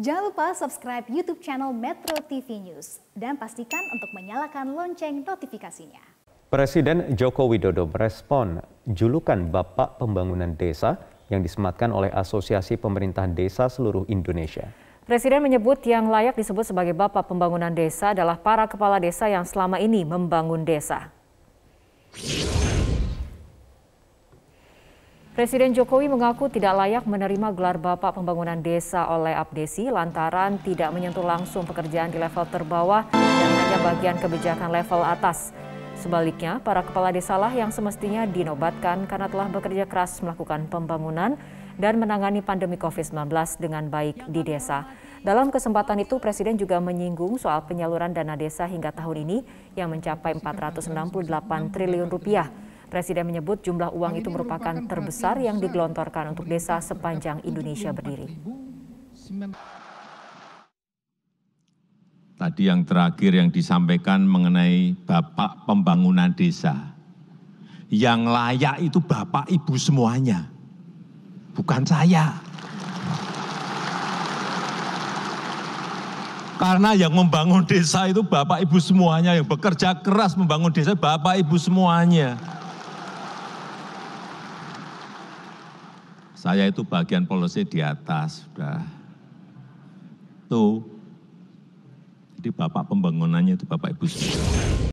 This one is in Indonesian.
Jangan lupa subscribe YouTube channel Metro TV News dan pastikan untuk menyalakan lonceng notifikasinya. Presiden Joko Widodo merespon julukan Bapak Pembangunan Desa yang disematkan oleh Asosiasi Pemerintah Desa seluruh Indonesia. Presiden menyebut yang layak disebut sebagai Bapak Pembangunan Desa adalah para kepala desa yang selama ini membangun desa. Presiden Jokowi mengaku tidak layak menerima gelar Bapak Pembangunan Desa oleh Abdesi lantaran tidak menyentuh langsung pekerjaan di level terbawah dan hanya bagian kebijakan level atas. Sebaliknya, para kepala desa lah yang semestinya dinobatkan karena telah bekerja keras melakukan pembangunan dan menangani pandemi COVID-19 dengan baik di desa. Dalam kesempatan itu, Presiden juga menyinggung soal penyaluran dana desa hingga tahun ini yang mencapai 468 triliun rupiah. Presiden menyebut jumlah uang itu merupakan terbesar yang digelontorkan untuk desa sepanjang Indonesia berdiri. Tadi yang terakhir yang disampaikan mengenai Bapak Pembangunan Desa. Yang layak itu Bapak Ibu semuanya, bukan saya. Karena yang membangun desa itu Bapak Ibu semuanya, yang bekerja keras membangun desa Bapak Ibu semuanya. Saya itu bagian polisi di atas, sudah. Tuh, jadi bapak pembangunannya itu bapak ibu sudah.